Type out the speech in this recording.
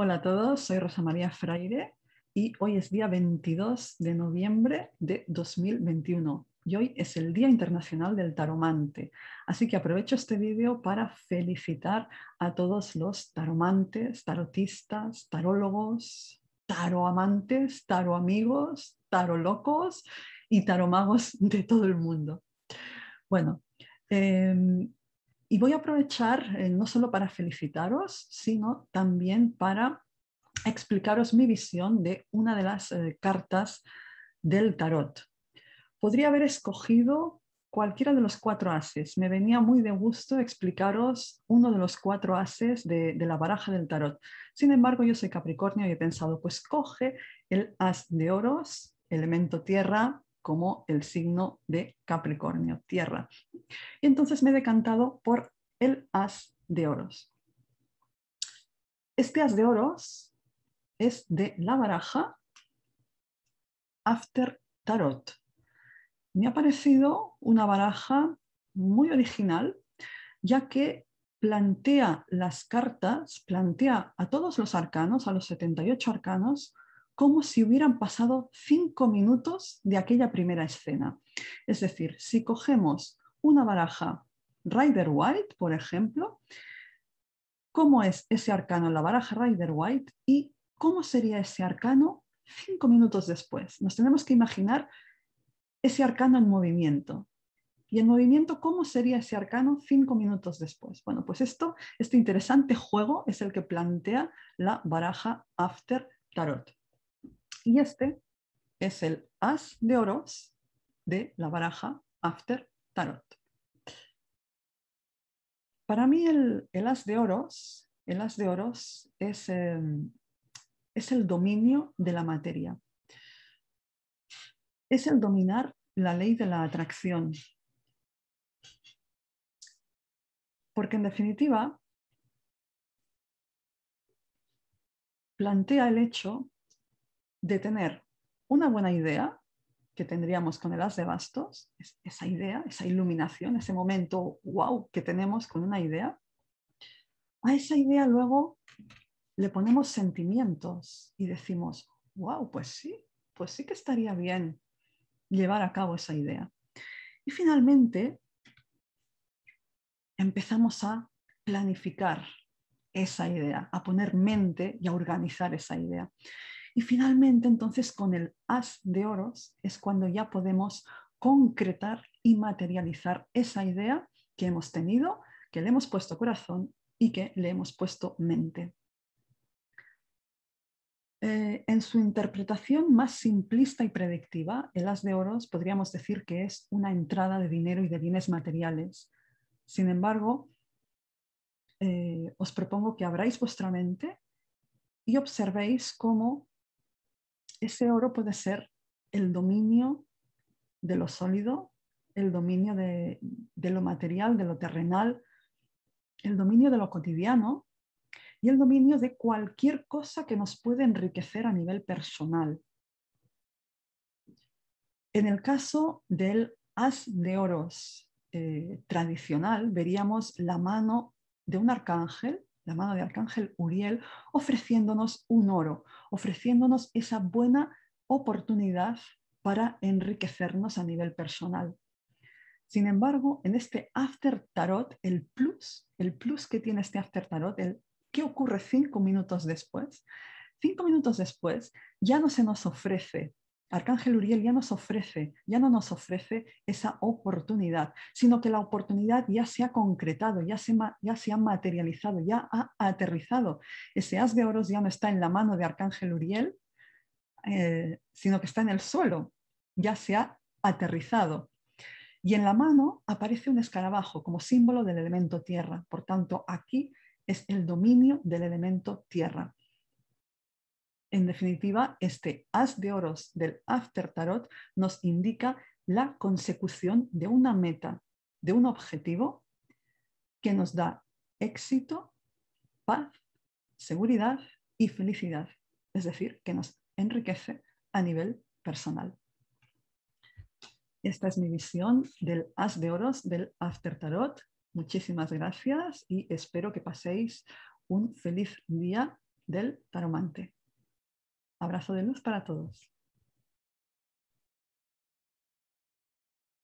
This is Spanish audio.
Hola a todos, soy Rosa María Fraire y hoy es día 22 de noviembre de 2021 y hoy es el Día Internacional del Taromante. Así que aprovecho este vídeo para felicitar a todos los taromantes, tarotistas, tarólogos, taroamantes, taroamigos, tarolocos y taromagos de todo el mundo. Bueno, em, y voy a aprovechar eh, no solo para felicitaros, sino también para explicaros mi visión de una de las eh, cartas del tarot. Podría haber escogido cualquiera de los cuatro ases. Me venía muy de gusto explicaros uno de los cuatro ases de, de, la baraja del tarot. Sin embargo, yo soy Capricornio y he pensado, pues coge el as de oros, elemento tierra, como el signo de Capricornio, tierra. Y entonces me he decantado por el as de oros. Este as de oros es de la baraja After Tarot. Me ha parecido una baraja muy original, ya que plantea las cartas, plantea a todos los arcanos, a los 78 arcanos, como si hubieran pasado cinco minutos de aquella primera escena. Es decir, si cogemos una baraja Rider White, por ejemplo, ¿cómo es ese arcano la baraja Rider White y cómo sería ese arcano cinco minutos después? Nos tenemos que imaginar ese arcano en movimiento. Y en movimiento, ¿cómo sería ese arcano cinco minutos después? Bueno, pues esto, este interesante juego es el que plantea la baraja After Tarot. Y este es el as de oros de la baraja After Tarot. Para mí el, el as de oros, el de oros es, em, es el dominio de la materia. Es el dominar la ley de la atracción. Porque en definitiva, plantea el hecho de tener una buena idea que tendríamos con el as de bastos, esa idea, esa iluminación, ese momento wow que tenemos con una idea, a esa idea luego le ponemos sentimientos y decimos, wow, pues sí, pues sí que estaría bien llevar a cabo esa idea. Y finalmente empezamos a planificar esa idea, a poner mente y a organizar esa idea. Y finalmente, entonces, con el as de oros es cuando ya podemos concretar y materializar esa idea que hemos tenido, que le hemos puesto corazón y que le hemos puesto mente. Eh, en su interpretación más simplista y predictiva, el as de oros podríamos decir que es una entrada de dinero y de bienes materiales. Sin embargo, eh, os propongo que abráis vuestra mente y observéis cómo ese oro puede ser el dominio de lo sólido, el dominio de, lo material, de lo terrenal, el dominio de lo cotidiano y el dominio de cualquier cosa que nos puede enriquecer a nivel personal. En el caso del as de oros eh, tradicional, veríamos la mano de un arcángel la mano de Arcángel Uriel, ofreciéndonos un oro, ofreciéndonos esa buena oportunidad para enriquecernos a nivel personal. Sin embargo, en este After Tarot, el plus, el plus que tiene este After Tarot, el qué ocurre cinco minutos después, cinco minutos después ya no se nos ofrece Arcángel Uriel ya nos ofrece, ya no nos ofrece esa oportunidad, sino que la oportunidad ya se ha concretado, ya se, ya se ha materializado, ya ha aterrizado. Ese as de oros ya no está en la mano de Arcángel Uriel, eh, sino que está en el suelo, ya se ha aterrizado. Y en la mano aparece un escarabajo como símbolo del elemento tierra. Por tanto, aquí es el dominio del elemento tierra. En definitiva, este as de oros del After Tarot nos indica la consecución de una meta, de un objetivo que nos da éxito, paz, seguridad y felicidad, es decir, que nos enriquece a nivel personal. Esta es mi visión del As de Oros del After Tarot. Muchísimas gracias y espero que paséis un feliz día del taromante. Abrazo de luz para todos.